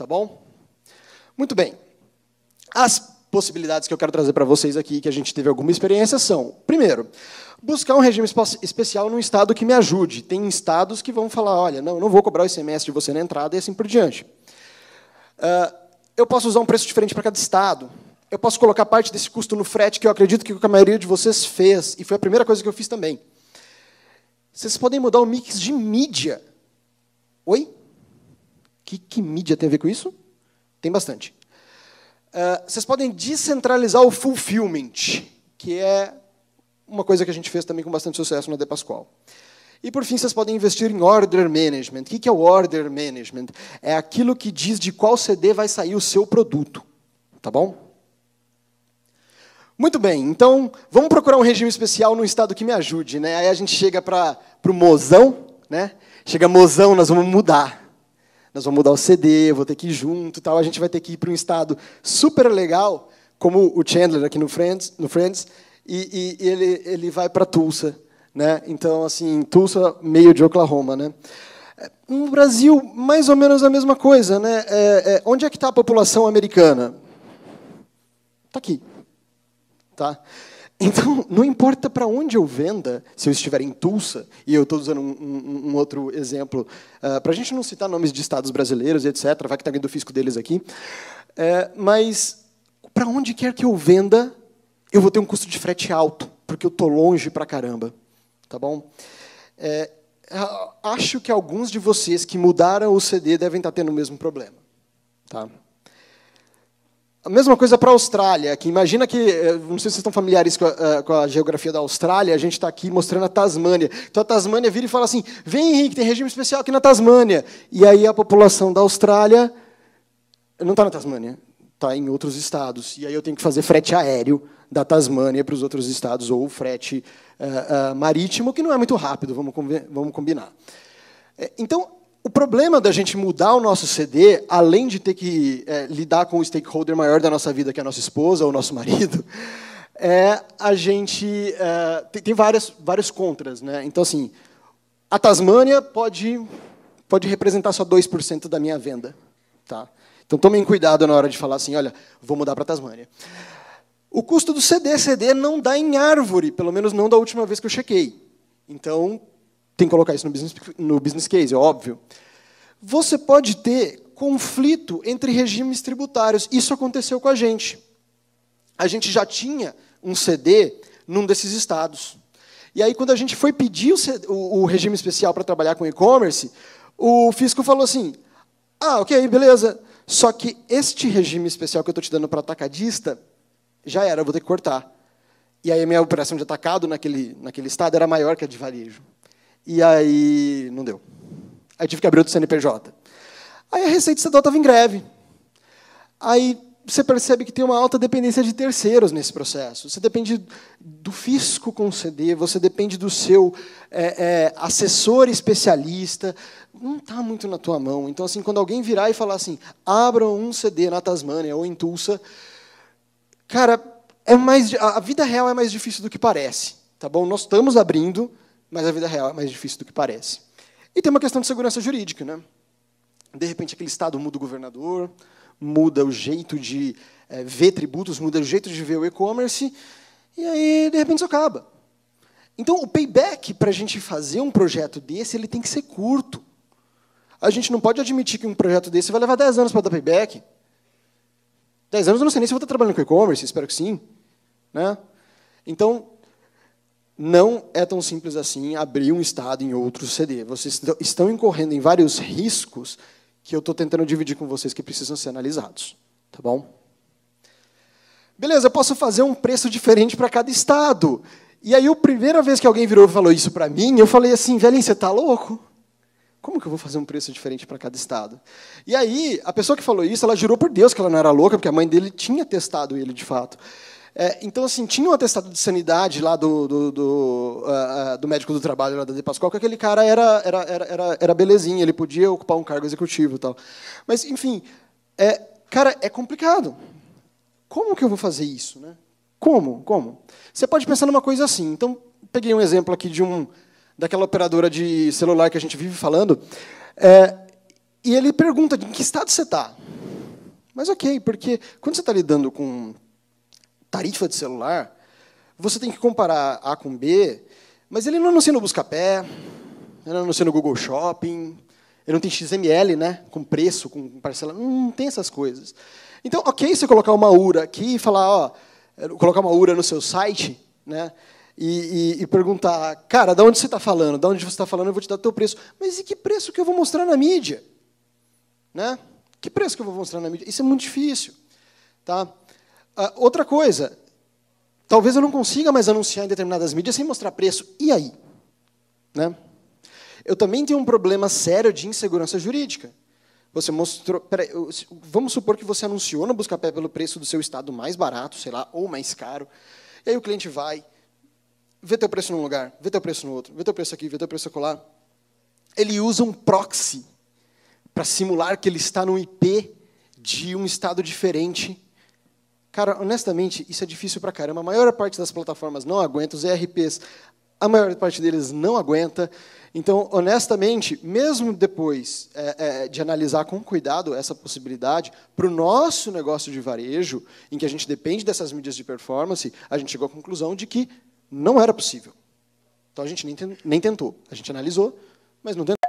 tá bom? Muito bem. As possibilidades que eu quero trazer para vocês aqui, que a gente teve alguma experiência, são: primeiro, buscar um regime especial num estado que me ajude. Tem estados que vão falar: olha, não, eu não vou cobrar o ICMS de você na entrada e assim por diante. Uh, eu posso usar um preço diferente para cada estado. Eu posso colocar parte desse custo no frete, que eu acredito que a maioria de vocês fez, e foi a primeira coisa que eu fiz também. Vocês podem mudar o mix de mídia que mídia tem a ver com isso? Tem bastante. Uh, vocês podem descentralizar o fulfillment, que é uma coisa que a gente fez também com bastante sucesso na De Pascoal. E, por fim, vocês podem investir em order management. O que é o order management? É aquilo que diz de qual CD vai sair o seu produto. Tá bom? Muito bem, então vamos procurar um regime especial no estado que me ajude. Né? Aí a gente chega para o mozão, né? chega mozão, nós vamos mudar nós vamos mudar o CD, vou ter que ir junto, tal. A gente vai ter que ir para um estado super legal, como o Chandler aqui no Friends, no Friends e, e ele ele vai para Tulsa, né? Então assim, Tulsa meio de Oklahoma, né? É, no Brasil, mais ou menos a mesma coisa, né? É, é, onde é que está a população americana? Está aqui, tá? Então, não importa para onde eu venda, se eu estiver em Tulsa, e eu estou usando um, um, um, outro exemplo, uh, ah, para a gente não citar nomes de estados brasileiros, etc., vai que está vindo o fisco deles aqui, é, mas para onde quer que eu venda, eu vou ter um custo de frete alto, porque eu estou longe para caramba. Tá bom? É, acho que alguns de vocês que mudaram o CD devem estar tá tendo o mesmo problema. Tá? A mesma coisa para a Austrália, que imagina que, eh, não sei se vocês estão familiares com a, eh, com a geografia da Austrália, a gente está aqui mostrando a Tasmânia. Então a Tasmânia vira e fala assim: vem Henrique, tem regime especial aqui na Tasmânia. E aí a população da Austrália não está na Tasmânia, está em outros estados. E aí eu tenho que fazer frete aéreo da Tasmânia para os outros estados, ou frete uh, uh, marítimo, que não é muito rápido, vamos, vamos combinar. Então, o problema da gente mudar o nosso CD, além de ter que é, lidar com o stakeholder maior da nossa vida, que é a nossa esposa ou o nosso marido, é a gente é, tem, tem várias vários contras, né? Então assim, a Tasmânia pode pode representar só 2% da minha venda, tá? Então tomem cuidado na hora de falar assim, olha, vou mudar para a Tasmânia. O custo do CD, CD não dá em árvore, pelo menos não da última vez que eu chequei. Então, tem que colocar isso no business, no business case, é óbvio. Você pode ter conflito entre regimes tributários. Isso aconteceu com a gente. A gente já tinha um CD num desses estados. E aí, quando a gente foi pedir o, regime especial para trabalhar com e-commerce, o fisco falou assim: ah, ok, beleza. Só que este regime especial que eu estou te dando para atacadista já era, eu vou ter que cortar. E aí, a minha operação de atacado naquele, naquele estado era maior que a de varejo. E aí não deu. Aí tive que abrir outro CNPJ. Aí a Receita Estadual estava em greve. Aí você percebe que tem uma alta dependência de terceiros nesse processo. Você depende do fisco conceder, você depende do seu é, é, assessor especialista. Não está muito na tua mão. Então, assim, quando alguém virar e falar assim, abram um CD na Tasmânia ou em Tulsa, cara, é mais, a vida real é mais difícil do que parece. Tá bom? Nós estamos abrindo, mas a vida real é mais difícil do que parece. E tem uma questão de segurança jurídica, né? De repente, aquele estado muda o governador, muda o jeito de é, ver tributos, muda o jeito de ver o e-commerce, e aí, de repente, isso acaba. Então, o payback para a gente fazer um projeto desse, ele tem que ser curto. A gente não pode admitir que um projeto desse vai levar 10 anos para dar payback. 10 anos eu não sei nem se vou estar trabalhando com e-commerce, espero que sim. Né? Então, não é tão simples assim abrir um estado em outro CD. Vocês estão incorrendo em vários riscos que eu estou tentando dividir com vocês que precisam ser analisados. Tá bom? Beleza, eu posso fazer um preço diferente para cada estado. E aí, a primeira vez que alguém virou e falou isso para mim, eu falei assim, velhinho, você está louco? Como que eu vou fazer um preço diferente para cada estado? E aí, a pessoa que falou isso, ela jurou por Deus que ela não era louca, porque a mãe dele tinha testado ele de fato. É, então, assim, tinha um atestado de sanidade lá do, do, do, uh, do médico do trabalho lá da De Pascoal, que aquele cara era, era, era, era belezinha, ele podia ocupar um cargo executivo e tal. Mas, enfim, é, cara, é complicado. Como que eu vou fazer isso? Né? Como? Como? Você pode pensar numa coisa assim. Então, peguei um exemplo aqui de um daquela operadora de celular que a gente vive falando. É, e ele pergunta em que estado você está. Mas ok, porque quando você está lidando com tarifa de celular, você tem que comparar A com B, mas ele não anuncia no Buscapé, ele não anuncia no Google Shopping, ele não tem XML, né? Com preço, com parcela, não tem essas coisas. Então, ok, você colocar uma URA aqui e falar, ó, é, colocar uma URA no seu site, né? E, e, e perguntar, cara, da onde você está falando? Da onde você está falando? Eu vou te dar o teu preço. Mas e que preço que eu vou mostrar na mídia, né? Que preço que eu vou mostrar na mídia? Isso é muito difícil, tá? Ah, outra coisa, talvez eu não consiga mais anunciar em determinadas mídias sem mostrar preço. E aí? Né? Eu também tenho um problema sério de insegurança jurídica. Você mostrou. Peraí, vamos supor que você anunciou na Buscapé pelo preço do seu estado mais barato, sei lá, ou mais caro. E aí o cliente vai, vê teu preço num lugar, vê teu preço no outro, vê teu preço aqui, vê teu preço acolá. Ele usa um proxy para simular que ele está num IP de um estado diferente Cara, honestamente, isso é difícil para caramba. A maior parte das plataformas não aguenta, os ERPs, a maior parte deles não aguenta. Então, honestamente, mesmo depois é, é, de analisar com cuidado essa possibilidade, para o nosso negócio de varejo, em que a gente depende dessas mídias de performance, a gente chegou à conclusão de que não era possível. Então, a gente nem, nem tentou. A gente analisou, mas não tentou.